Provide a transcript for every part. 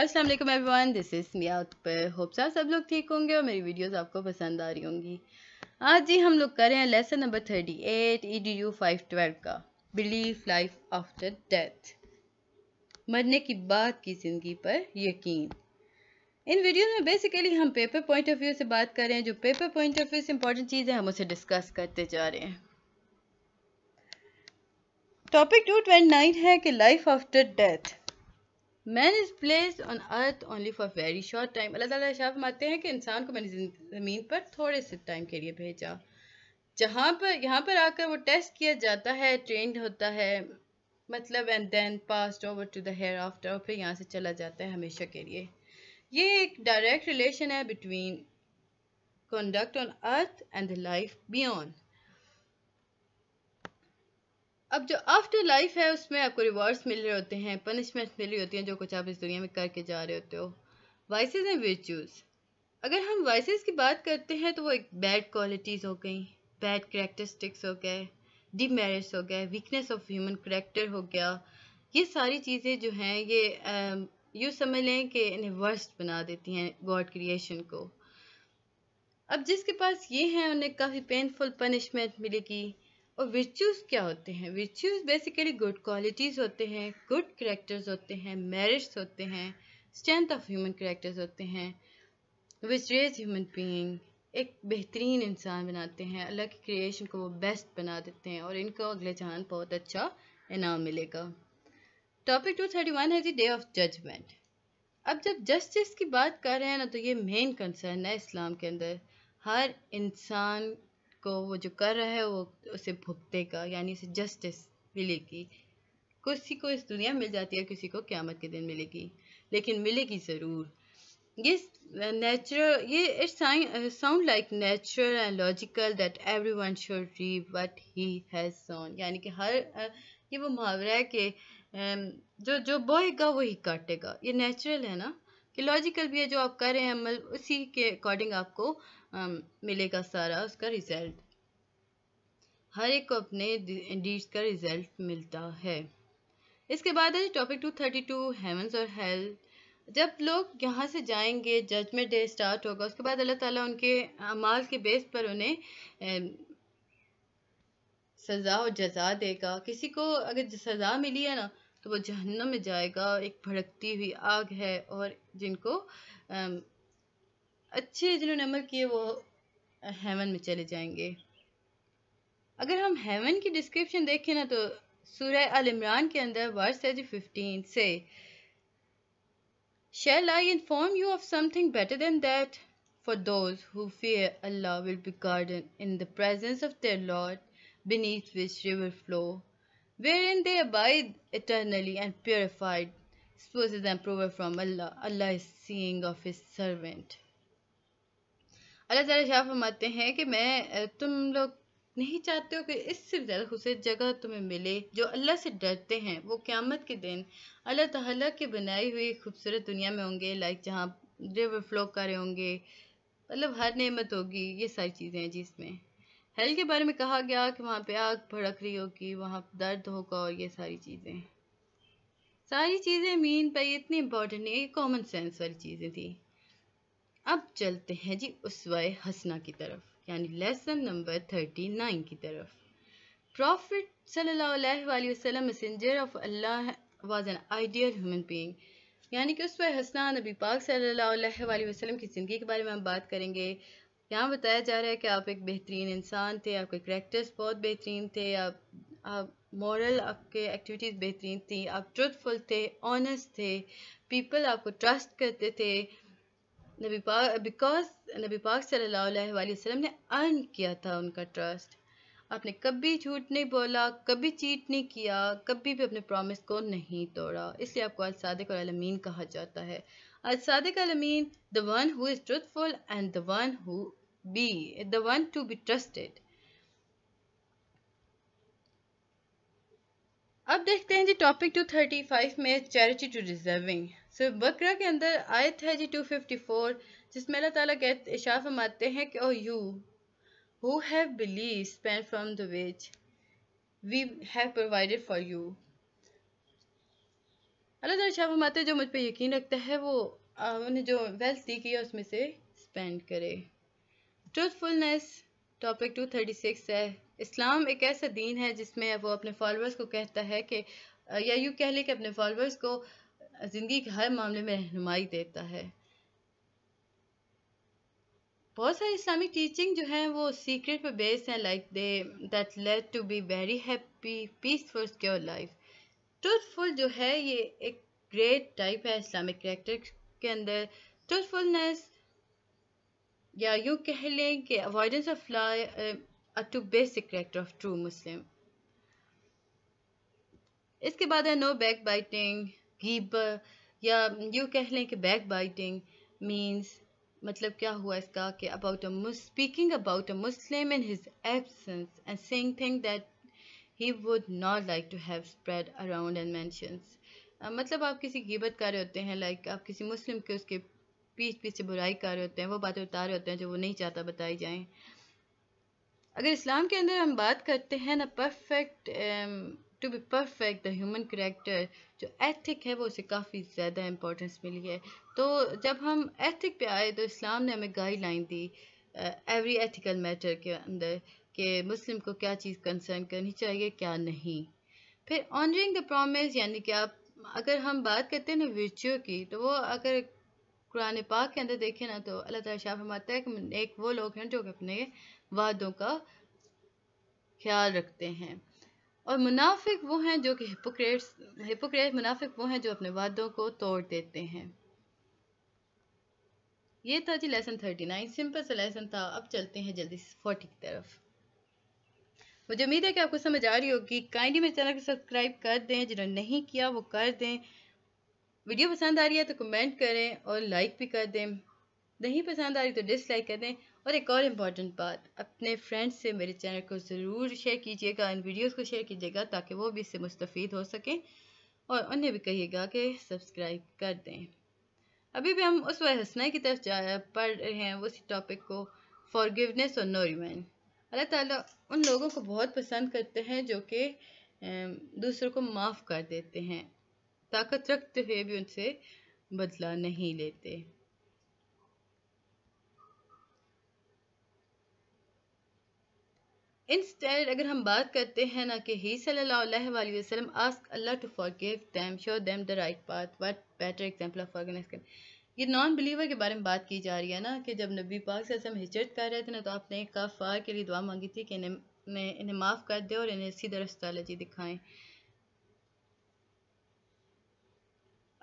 अस्सलाम वालेकुम everyone this is मिया उत्पर होप सा सब लोग ठीक होंगे और मेरी वीडियोस आपको पसंद आ रही होंगी आज जी हम लोग कर रहे हैं lesson number 38 at E D U five twelve का बिलीव लाइफ आफ्टर डेथ मरने की बात की ज़िंदगी पर यकीन इन वीडियोस में बेसिकली हम पेपर पॉइंट ऑफ व्यू से बात कर रहे हैं जो पेपर पॉइंट ऑफ व्यू से इंपॉर्टेंट चीज़ है हम उसे डिस्कस करते जा रहे हैं टॉपिक टू है कि life after death man is placed on earth only for very short time अल्लाह ताला शाह फरमाते हैं कि इंसान को मैंने ज़मीन पर थोड़े से टाइम के लिए भेजा जहाँ पर यहाँ पर आकर वो टेस्ट किया जाता है ट्रेंड होता है मतलब and then pass over to the hereafter और फिर यहाँ से चला जाता है हमेशा के लिए ये एक डायरेक्ट रिलेशन है between conduct on earth and life life beyond. अब जो आफ्टर लाइफ है उसमें आपको रिवॉर्ड्स मिल रहे होते हैं पनिशमेंट्स मिल रही होती हैं जो कुछ आप इस दुनिया में करके जा रहे होते हो वाइसेज एंड वर्च्यूज़ अगर हम वाइसिस की बात करते हैं तो वो एक बैड क्वालिटीज़ हो गई बैड करेक्टरिस्टिक्स हो गए डिमेरिट्स हो गए वीकनेस ऑफ ह्यूमन करेक्टर हो गया ये सारी चीज़ें जो हैं ये यूँ समझ लें कि इन्हें वर्स्ट बना देती हैं गॉड क्रिएशन को अब जिसके पास ये हैं उन्हें काफ़ी पेनफुल पनिशमेंट मिलेगी और विच्यूज़ क्या होते हैं विचूज बेसिकली गुड क्वालिटीज होते हैं गुड करेक्टर्स होते हैं मेरिट्स होते हैं स्ट्रेंथ ऑफ ह्यूमन करेक्टर्स होते हैं विच रेज ह्यूमन बींग एक बेहतरीन इंसान बनाते हैं अल्लाह की क्रिएशन को वो बेस्ट बना देते हैं और इनको अगले जहान बहुत अच्छा इनाम मिलेगा टॉपिक टू थर्टी वन है जी डे ऑफ जजमेंट अब जब जस्टिस की बात कर रहे हैं ना तो ये मेन कंसर्न है इस्लाम के अंदर हर इंसान को वो जो कर रहा है वो उसे भुगतेगा यानी उसे जस्टिस मिलेगी किसी को इस दुनिया मिल जाती है किसी को क्यामत के दिन मिलेगी लेकिन मिलेगी ज़रूर ये नेचुरल ये it sound like natural and logical that everyone should reap what he has sown यानी कि हर ये वो मुहावरा है कि जो जो बोएगा वही काटेगा ये नेचुरल है ना कि लॉजिकल भी है जो आप कर रहे हैं अमल मतलब उसी के अकॉर्डिंग आपको आ, मिलेगा सारा उसका रिजल्ट हर एक को अपने डीड्स का रिजल्ट मिलता है इसके बाद है topic two thirty two heavens और हेल जब लोग यहाँ से जाएंगे जजमेंट डे स्टार्ट होगा उसके बाद अल्लाह ताला उनके अमाल के बेस पर उन्हें सज़ा और जजा देगा किसी को अगर सज़ा मिली है ना तो वो जहन्नम में जाएगा एक भड़कती हुई आग है और जिनको अच्छे जिन्होंने अमल किए वो हेवन में चले जाएंगे अगर हम हेवन की डिस्क्रिप्शन देखें ना तो सूर्य अल इमरान के अंदर वर्स है जी फिफ्टीन से shall I inform you of something better than that for those who fear Allah will be garden in the presence of their lord beneath which river flow wherein they abide eternally and purified. Spouses and prover from Allah. Allah is seeing of his servant. अल्लाह ताला शाह फरमाते हैं कि मैं तुम लोग नहीं चाहते हो कि इससे ज़्यादा खूबसूरत जगह तुम्हें मिले जो अल्लाह से डरते हैं वो क़्यामत के दिन अल्लाह ताला की बनाई हुई खूबसूरत दुनिया में होंगे लाइक जहाँ रिवर फ्लो कर रहे होंगे मतलब हर नेमत होगी ये सारी चीज़ें हैं जिसमें हेल के बारे में कहा गया कि वहाँ पे आग भड़क रही होगी वहाँ दर्द होगा और ये सारी चीज़ें सारी चीज़ें मीन पर इतनी इम्पोर्टेंट नहीं कॉमन सेंस वाली चीज़ें थी अब चलते हैं जी उस हसना की तरफ यानी लेसन नंबर थर्टी नाइन की तरफ प्रॉफिट सल्ला messenger of Allah was an ideal human being यानी कि उस पर हसना नबी पाक सल्लल्लाहु अलैहि वसल्लम की ज़िंदगी के बारे में हम बात करेंगे यहाँ बताया जा रहा है कि आप एक बेहतरीन इंसान थे आपके करेक्टर्स बहुत बेहतरीन थे आप आप मॉरल आपके एक्टिविटीज़ बेहतरीन थी आप ट्रुथफुल थे ऑनेस्ट थे पीपल आपको ट्रस्ट करते थे नबी पाक बिकॉज नबी पाक सल्लल्लाहु अलैहि वसल्लम ने अर्न किया था उनका ट्रस्ट आपने कभी झूठ नहीं बोला कभी चीट नहीं किया कभी भी अपने प्रॉमिस को नहीं तोड़ा इसलिए आपको अल और अलमीन कहा जाता है अल अलमीन the one who is truthful and the one who be the one to be trusted अब देखते हैं जी टॉपिक 235 में चैरिटी टू डिजर्विंग सो बकरा के अंदर आयत है जी 254 जिसमें अल्लाह ताला कहते इशाफ फरमाते हैं कि O you who have believe spend from the ways we have provided for you अल्लाह ताला इशाफ फरमाते हैं जो मुझ पे यकीन रखता है वो उन्हें जो वेल्थ दी गई है उसमें से स्पेंड करे truthfulness topic two thirty six है इस्लाम एक ऐसा दीन है जिसमें वो अपने फॉलोअर्स को कहता है कि या यूँ कह लें कि अपने फॉलोअर्स को ज़िंदगी के हर मामले में रहनुमाई देता है बहुत सारी इस्लामिक टीचिंग जो हैं वो सीक्रेट पर बेस्ड हैं like they that let to be very happy peaceful your life truthful जो है ये एक ग्रेट टाइप है इस्लामिक करेक्टर के अंदर ट्रूथफुलनेस या यू कह लें कि avoidance of lie a to basic character of true Muslim इसके बाद है नो बैक बाइटिंग गीब या यू कह लें कि बैक बाइटिंग मीन्स मतलब क्या हुआ इसका कि about speaking about a Muslim in his absence and saying thing that he would not like to have spread around and mentions मतलब आप किसी गिबत कर रहे होते हैं लाइक like आप किसी मुस्लिम के उसके पीछ पीछे से बुराई कर रहे होते हैं वो बातें उतार रहे होते हैं जो वो नहीं चाहता बताई जाएं अगर इस्लाम के अंदर हम बात करते हैं ना perfect to be perfect the human character जो एथिक है वो उसे काफ़ी ज़्यादा इम्पोर्टेंस मिली है तो जब हम एथिक पे आए तो इस्लाम ने हमें गाइडलाइन दी एवरी एथिकल मैटर के अंदर कि मुस्लिम को क्या चीज़ कंसर्न करनी चाहिए क्या नहीं फिर ऑनरिंग द प्रॉमिस यानी कि आप अगर हम बात करते हैं ना वर्च्यू की तो वो अगर कुरान पाक के अंदर देखें ना तो अल्लाह ताला शाह फरमाता है कि एक वो लोग हैं जो अपने वादों का ख्याल रखते हैं और मुनाफिक वो हैं जो कि हिपोक्रेट्स हिपोक्रेट मुनाफिक वो हैं जो अपने वादों को तोड़ देते हैं ये था जी लेसन थर्टी नाइन सिंपल सा लेसन था अब चलते हैं जल्दी से फोर्टी की तरफ मुझे उम्मीद है कि आपको समझ आ रही होगी काइंडली मेरे चैनल को सब्सक्राइब कर दें जिन्होंने नहीं किया वो कर दें वीडियो पसंद आ रही है तो कमेंट करें और लाइक भी कर दें नहीं पसंद आ रही तो डिसलाइक कर दें और एक और इम्पॉर्टेंट बात अपने फ्रेंड्स से मेरे चैनल को ज़रूर शेयर कीजिएगा इन वीडियोज़ को शेयर कीजिएगा ताकि वो भी इससे मुस्तफ़ हो सकें और उन्हें भी कहिएगा कि सब्सक्राइब कर दें अभी भी हम उस वह हसना की तरफ जा पढ़ रहे हैं उसी टॉपिक को फॉरगिवनेस और नो रिमैन अल्लाह ताला उन लोगों को बहुत पसंद करते हैं जो कि दूसरों को माफ़ कर देते हैं ताकत रखते हुए भी उनसे बदला नहीं लेते इंस्टेड अगर हम बात करते हैं ना कि ही सल्लल्लाहु अलैहि वसल्लम ask Allah to forgive them show them the right path what better example of forgiveness can ये नॉन बिलीवर के बारे में बात की जा रही है ना कि जब नबी पाक से हम हिजरत कर रहे थे ना तो आपने काफ़ार के लिए दुआ मांगी थी कि इन्हें इन्हें माफ़ कर दे और इन्हें सीधा रास्ता लजी दिखाएं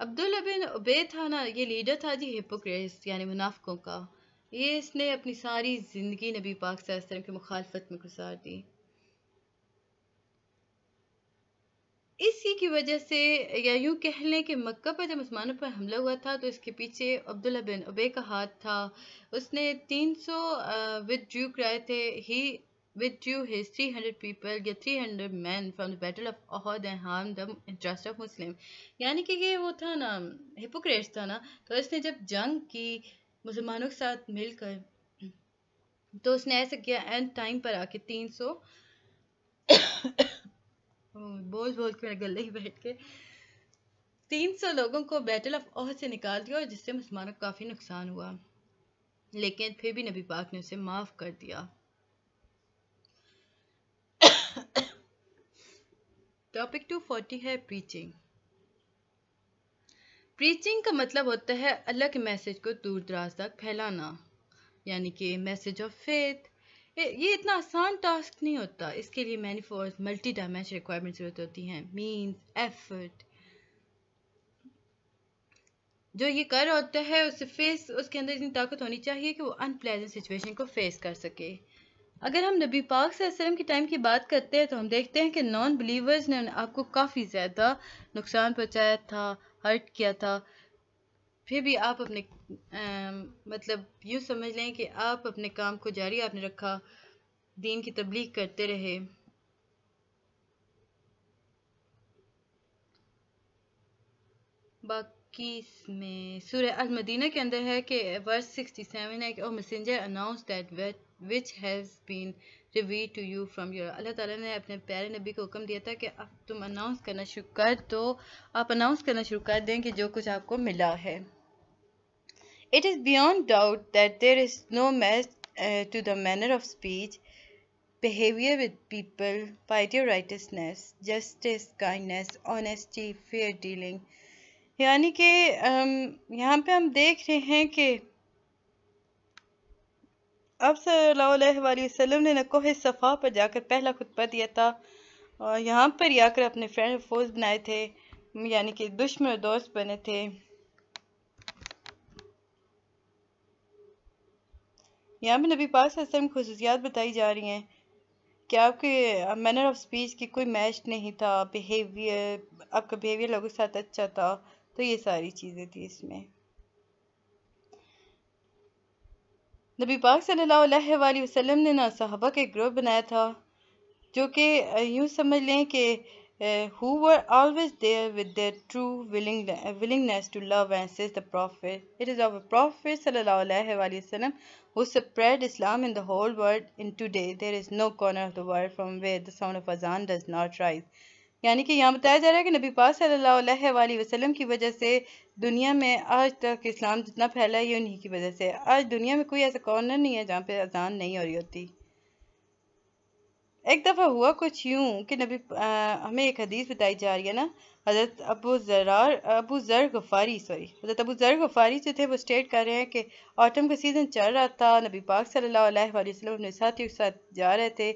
अब्दुल्ला बिन उबे था ना ये लीडर था जी हिपोक्रेस यानी मुनाफ़ों का ये इसने अपनी सारी ज़िंदगी नबी पाक वसल्लम की मुखालफत में गुजार दी इसी की वजह से या यूँ कह लें कि मक्का पर जब मुसमानों पर हमला हुआ था तो इसके पीछे अब्दुल्ला बिन उबे का हाथ था उसने 300 विद ड्यू कराए थे ही With due haste, 300 people get 300 men from the battle of Uhud and harm the interest of Muslim. यानी कि ये वो था ना हिपोक्रेट था ना तो इसने जब जंग की मुसलमानों के साथ मिलकर तो उसने ऐसा किया एंड टाइम पर आके 300 बोल बोल के मेरे गले ही बैठ के 300 लोगों को बैटल ऑफ ओह से निकाल दिया और जिससे मुसलमानों को काफ़ी नुकसान हुआ लेकिन फिर भी नबी पाक ने उसे माफ़ कर दिया टॉपिक टू फोर्टी है प्रीचिंग प्रीचिंग का मतलब होता है अलग मैसेज को दूर दराज तक फैलाना यानी कि मैसेज ऑफ फेथ ये इतना आसान टास्क नहीं होता इसके लिए मैनीफोर्स मल्टी डायमेंशन रिक्वायरमेंट जरूरत होती हैं मीन्स एफर्ट जो ये कर होता है उसे फेस उसके अंदर इतनी ताकत होनी चाहिए कि वो अनप्लेजेंट सिचुएशन को फेस कर सके अगर हम नबी पाक वसल्लम के टाइम की बात करते हैं तो हम देखते हैं कि नॉन बिलीवर्स ने आपको काफ़ी ज़्यादा नुकसान पहुँचाया था हर्ट किया था फिर भी आप अपने आ, मतलब यूँ समझ लें कि आप अपने काम को जारी आपने रखा दीन की तबलीग करते रहे बाकी इक्कीस में सूर्य अल मदीना के अंदर है कि वर्स सेवन है कि O messenger announce that which has been revealed to you from your अल्लाह ताला ने अपने प्यारे नबी को हुक्म दिया था कि अब तुम अनाउंस करना शुरू कर दो आप अनाउंस करना शुरू कर दें कि जो कुछ आपको मिला है it is beyond doubt that there is no match to the manner of speech behaviour with people piety, justice justice, honesty fair dealing यानी कि यहाँ पे हम देख रहे हैं कि अब सल्लाम ने नकोह सफ़ा पर जाकर पहला खुतबा दिया था और यहाँ पर जाकर अपने फ्रेंड फोज बनाए थे यानी कि दुश्मन और दोस्त बने थे यहाँ पर नबी पास असलम खसूसियात बताई जा रही हैं कि आपके मैनर ऑफ स्पीच की कोई मैच नहीं था बिहेवियर आपका बिहेवियर लोगों के साथ अच्छा था तो ये सारी चीज़ें थी इसमें नबी पाक सल्लल्लाहु अलैहि वसल्लम ने ना साहबा का ग्रुप बनाया था जो कि यूँ समझ लें कि who were always there with their true willing willingness to love and the prophet it is our prophet सल्लल्लाहु अलैहि वसल्लम who spread Islam in the whole world and today there is no corner of the world from where the sound of azan does not rise यानी कि यहाँ बताया जा रहा है कि नबी पा सल्ला वसलम की वजह से दुनिया में आज तक इस्लाम जितना फैला है ये उन्हीं की वजह से आज दुनिया में कोई ऐसा कॉर्नर नहीं है जहाँ पे अजान नहीं हो रही होती एक दफ़ा हुआ कुछ यूँ कि नबी आ, हमें एक हदीस बताई जा रही है ना हज़रत अबू ज़रार अबू ज़र गफ़ारी सॉरी हज़रत अबू ज़र गफ़ारी जो थे वो स्टेट कर रहे हैं कि ऑटम का सीज़न चल रहा था नबी पाक सल्लल्लाहु अलैहि वसल्लम अपने साथियों के साथ जा रहे थे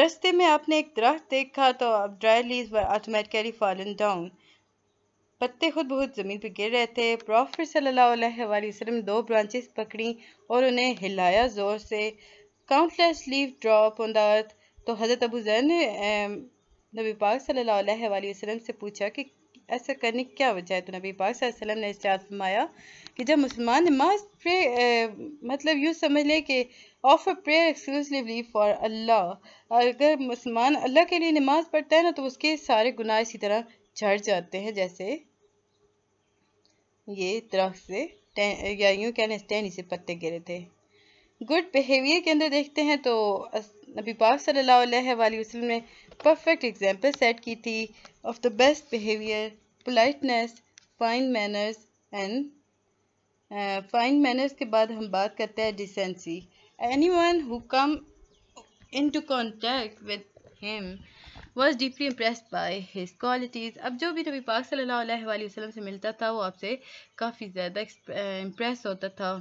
रास्ते में आपने एक दरख्त देखा तो अब dry leaves automatically fallen down पत्ते खुद बहुत ज़मीन पर गिर रहे थे प्रॉफिट सल्ला वसलम दो ब्रांचेस पकड़ी और उन्हें हिलाया ज़ोर से countless leave drop on the earth तो हज़रत अबू जैन ने नबी पाक सल्लल्लाहु अलैहि वसल्लम से पूछा कि ऐसा करने की क्या वजह है तो नबी पाक वसल्लम ने इस्तार फरमाया कि जब मुसलमान नमाज प्रे मतलब यूँ समझ लें कि offer prayer exclusively for Allah अगर मुसलमान अल्लाह के लिए नमाज पढ़ता है ना तो उसके सारे गुनाह इसी तरह झड़ जाते हैं जैसे ये दरख्त से या यूँ कहने टहनी से पत्ते गिरे थे गुड बिहेवियर के अंदर देखते हैं तो नबी पाक सल्लल्लाहु अलैहि वसल्लम ने परफेक्ट एग्जांपल सेट की थी of the best behaviour politeness fine manners and fine manners के बाद हम बात करते हैं decency anyone who come into with him was deeply impress by his qualities अब जो भी नबी पाक सल्लल्लाहु अलैहि वसल्लम से मिलता था वो आपसे काफ़ी ज़्यादा इम्प्रेस uh, होता था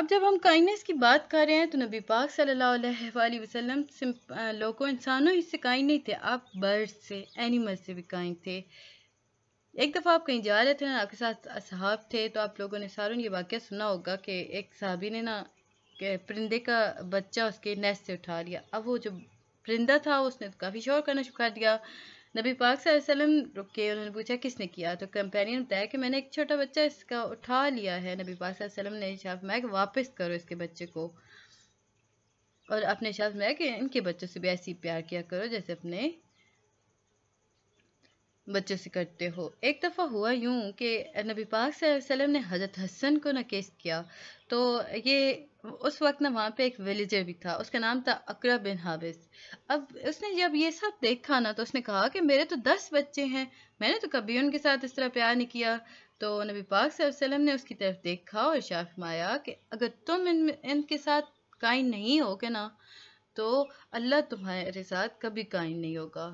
अब जब हम काइंडनेस की बात कर रहे हैं तो नबी पाक सल्लल्लाहु अलैहि वसल्लम लोगों इंसानों ही से काइंड नहीं थे आप बर्ड से एनिमल से भी काइंड थे एक दफ़ा आप कहीं जा रहे थे ना आपके साथ असहाब थे तो आप लोगों ने सारों ने ये वाक्य सुना होगा कि एक साहबी ने ना परिंदे का बच्चा उसके नेस्ट से उठा लिया अब वो जो परिंदा था उसने तो काफ़ी शोर करना शुरू कर दिया नबी पाक वसल्लम रुक के उन्होंने पूछा किसने किया तो कंपेनियन बताया कि मैंने एक छोटा बच्चा इसका उठा लिया है नबी पाक वसल्लम ने शाफ मैक वापस करो इसके बच्चे को और अपने शाफ मैक इनके बच्चों से भी ऐसी प्यार किया करो जैसे अपने बच्चों से करते हो एक दफ़ा हुआ यूँ कि नबी पाक वसल्लम ने हज़रत हसन को नकेस किया तो ये उस वक्त ना वहाँ पे एक विलेजर भी था उसका नाम था अकरा बिन हाविस अब उसने जब ये सब देखा ना तो उसने कहा कि मेरे तो दस बच्चे हैं मैंने तो कभी उनके साथ इस तरह प्यार नहीं किया तो नबी पाक सल्लम ने उसकी तरफ देखा और शाफमाया कि अगर तुम इन इनके साथ कायन नहीं होगे ना तो अल्लाह तुम्हारे साथ कभी कायन नहीं होगा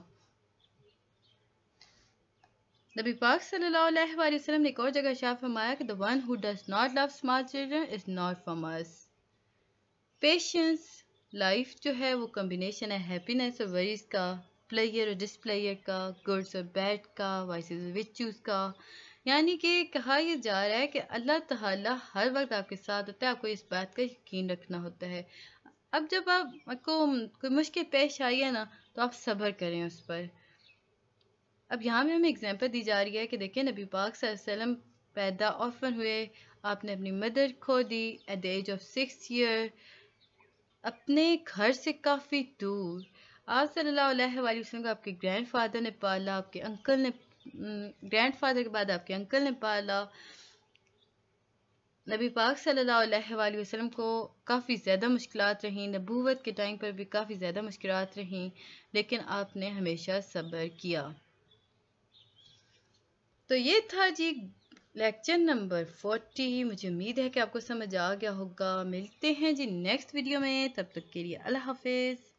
नबी पाक सल्लल्लाहु अलैहि वसल्लम ने एक और जगह शाह फरमाया कि the one who does not love smart children is not from us patience life जो है वो कम्बिनेशन है हैप्पीनेस और वरीज का प्लेयर और डिसप्लेयर का गुड्स और बैड का वाइस और विचूज़ का यानी कि कहा यह जा रहा है कि अल्लाह ताला हर वक्त आपके साथ होता है आपको इस बात का यकीन रखना होता है अब जब आपको कोई मुश्किल पेश आई है ना तो आप सब्र करें उस पर अब यहाँ में हमें एग्जांपल दी जा रही है कि देखिए नबी पाक सल्लम पैदा ऑफन हुए आपने अपनी मदर खो दी at the age of six year अपने घर से काफ़ी दूर आज सल्लल्लाहु अलैहि वसल्लम को आपके ग्रैंड फादर ने पाला आपके अंकल ने ग्रैंड फादर के बाद आपके अंकल ने पाला नबी पाक सल्लल्लाहु अलैहि वसल्लम को काफ़ी ज़्यादा मुश्किल रहीं नबूवत के टाइम पर भी काफ़ी ज़्यादा मुश्किल रहीं लेकिन आपने हमेशा सब्र किया तो ये था जी लेक्चर नंबर फोर्टी मुझे उम्मीद है कि आपको समझ आ गया होगा मिलते हैं जी नेक्स्ट वीडियो में तब तक के लिए अल्लाह हाफिज़